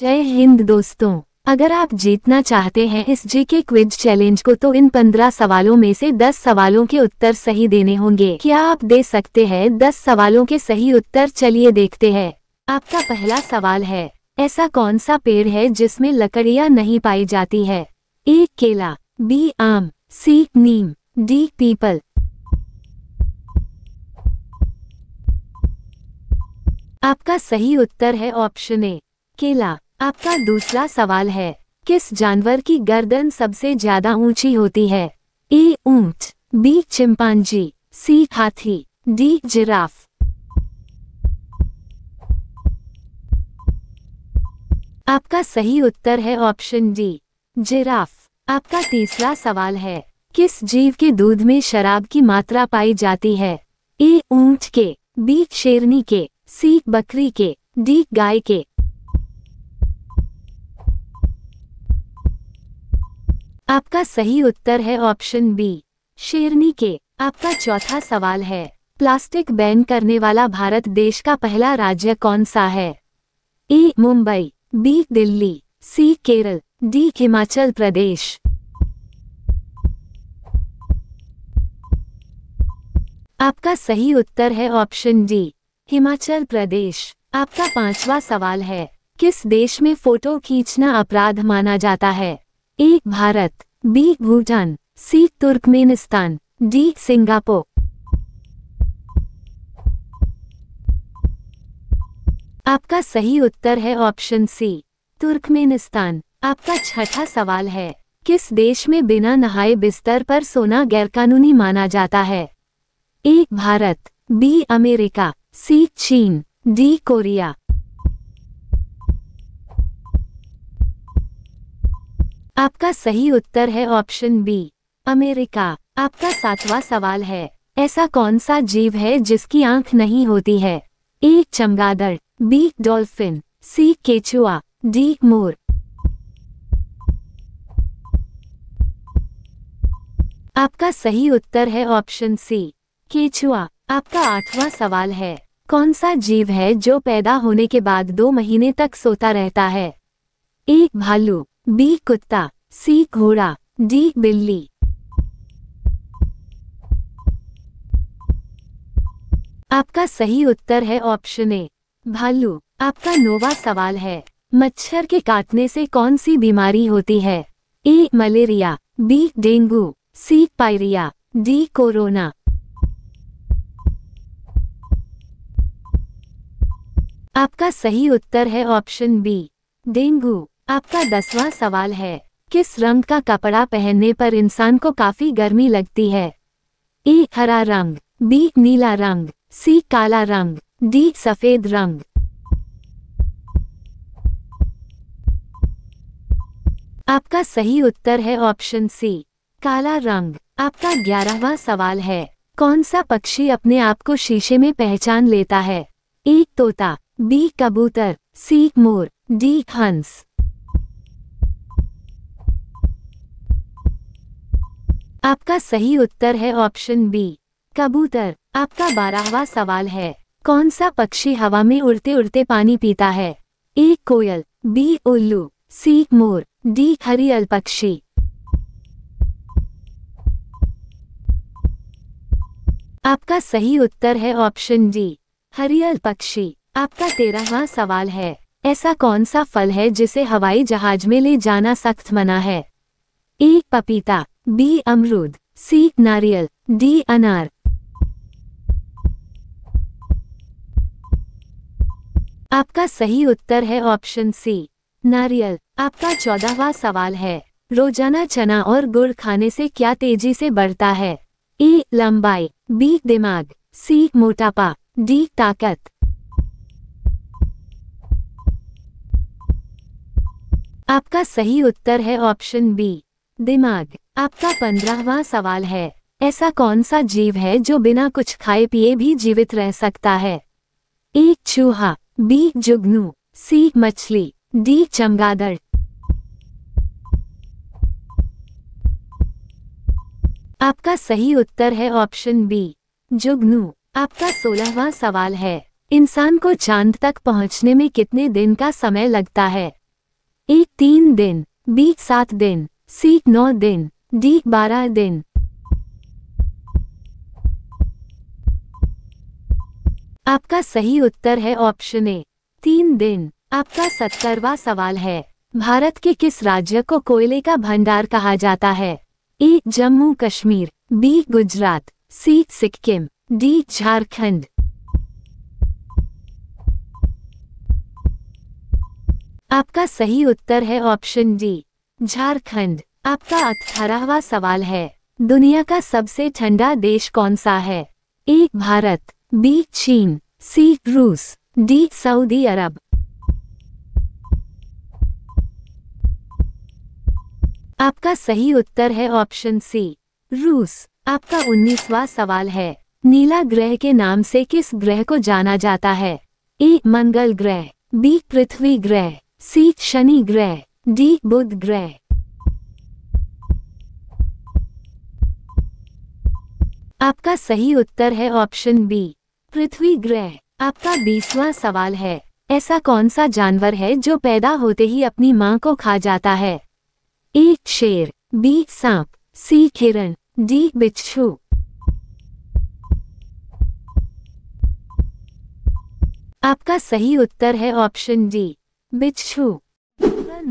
जय हिंद दोस्तों अगर आप जीतना चाहते हैं इस जीके क्विज चैलेंज को तो इन पंद्रह सवालों में से दस सवालों के उत्तर सही देने होंगे क्या आप दे सकते हैं दस सवालों के सही उत्तर चलिए देखते हैं आपका पहला सवाल है ऐसा कौन सा पेड़ है जिसमें लकड़ियां नहीं पाई जाती है ए केला बी आम सी नीम डी पीपल आपका सही उत्तर है ऑप्शन ए केला आपका दूसरा सवाल है किस जानवर की गर्दन सबसे ज्यादा ऊंची होती है ए ऊंट बी चिंपांजी सी हाथी डी जिराफ आपका सही उत्तर है ऑप्शन डी जिराफ आपका तीसरा सवाल है किस जीव के दूध में शराब की मात्रा पाई जाती है ए ऊंट के बी शेरनी के सी बकरी के डी गाय के आपका सही उत्तर है ऑप्शन बी शेरनी के आपका चौथा सवाल है प्लास्टिक बैन करने वाला भारत देश का पहला राज्य कौन सा है A Mumbai B Delhi C Kerala D Himachal Pradesh आपका सही उत्तर है ऑप्शन डी हिमाचल प्रदेश आपका पांचवा सवाल है किस देश में फोटो खींचना अपराध माना जाता है एक Bharat B Bhutan C Turkmenistan D Singapore आपका सही उत्तर है ऑप्शन सी तुर्कमेनिस्तान आपका छठा सवाल है किस देश में बिना नहाए बिस्तर पर सोना गैरकानूनी माना जाता है एक भारत बी अमेरिका सी चीन डी कोरिया आपका सही उत्तर है ऑप्शन बी अमेरिका आपका सातवां सवाल है ऐसा कौन सा जीव है जिसकी आंख नहीं होती है ए चमगादड़ बी डॉल्फिन सी केचुआ डी मोर आपका सही उत्तर है ऑप्शन सी केचुआ आपका आठवां सवाल है कौन सा जीव है जो पैदा होने के बाद दो महीने तक सोता रहता है एक भालू बी कुत्ता सी घोड़ा डी बिल्ली आपका सही उत्तर है ऑप्शन ए भालू आपका नोवा सवाल है मच्छर के काटने से कौन सी बीमारी होती है A malaria B dengue C pyorrhoea D corona आपका सही उत्तर है ऑप्शन बी डेंगू आपका दसवां सवाल है किस रंग का कपड़ा पहनने पर इंसान को काफी गर्मी लगती है ए हरा रंग बी नीला रंग सी काला रंग डी सफेद रंग आपका सही उत्तर है ऑप्शन सी काला रंग आपका ग्यारहवा सवाल है कौन सा पक्षी अपने आप को शीशे में पहचान लेता है एक तोता बी कबूतर सी मोर डी हंस आपका सही उत्तर है ऑप्शन बी कबूतर आपका बारहवा सवाल है कौन सा पक्षी हवा में उड़ते उड़ते पानी पीता है ए कोयल बी उल्लू सी मोर डी हरियल पक्षी आपका सही उत्तर है ऑप्शन डी हरियल पक्षी आपका तेरहवा सवाल है ऐसा कौन सा फल है जिसे हवाई जहाज में ले जाना सख्त मना है ए पपीता बी अमरूद सी नारियल डी अनार आपका सही उत्तर है ऑप्शन सी नारियल आपका चौदहवा सवाल है रोजाना चना और गुड़ खाने से क्या तेजी से बढ़ता है ए लंबाई बी दिमाग सी मोटापा डी ताकत आपका सही उत्तर है ऑप्शन बी दिमाग आपका पंद्रहवा सवाल है ऐसा कौन सा जीव है जो बिना कुछ खाए पिए भी जीवित रह सकता है एक चूहा बी जुगनू सी मछली डी चमगादड़ आपका सही उत्तर है ऑप्शन बी जुगनू आपका सोलहवा सवाल है इंसान को चांद तक पहुंचने में कितने दिन का समय लगता है एक तीन दिन बी सात दिन सीख नौ दिन डी बारह दिन आपका सही उत्तर है ऑप्शन ए तीन दिन आपका सत्तरवा सवाल है भारत के किस राज्य को कोयले का भंडार कहा जाता है A Jammu Kashmir B Gujarat C Sikkim D Jharkhand आपका सही उत्तर है ऑप्शन डी झारखंड आपका अठारहवा सवाल है दुनिया का सबसे ठंडा देश कौन सा है एक भारत बी चीन सी रूस डी सऊदी अरब आपका सही उत्तर है ऑप्शन सी रूस आपका उन्नीसवा सवाल है नीला ग्रह के नाम से किस ग्रह को जाना जाता है ए मंगल ग्रह बी पृथ्वी ग्रह सी शनि ग्रह डी बुध ग्रह आपका सही उत्तर है ऑप्शन बी पृथ्वी ग्रह आपका बीसवा सवाल है ऐसा कौन सा जानवर है जो पैदा होते ही अपनी माँ को खा जाता है ए शेर बी सांप सी किरण डी बिच्छू आपका सही उत्तर है ऑप्शन डी बिच्छू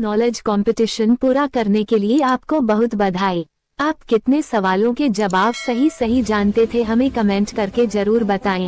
नॉलेज कंपटीशन पूरा करने के लिए आपको बहुत बधाई आप कितने सवालों के जवाब सही सही जानते थे हमें कमेंट करके जरूर बताएं।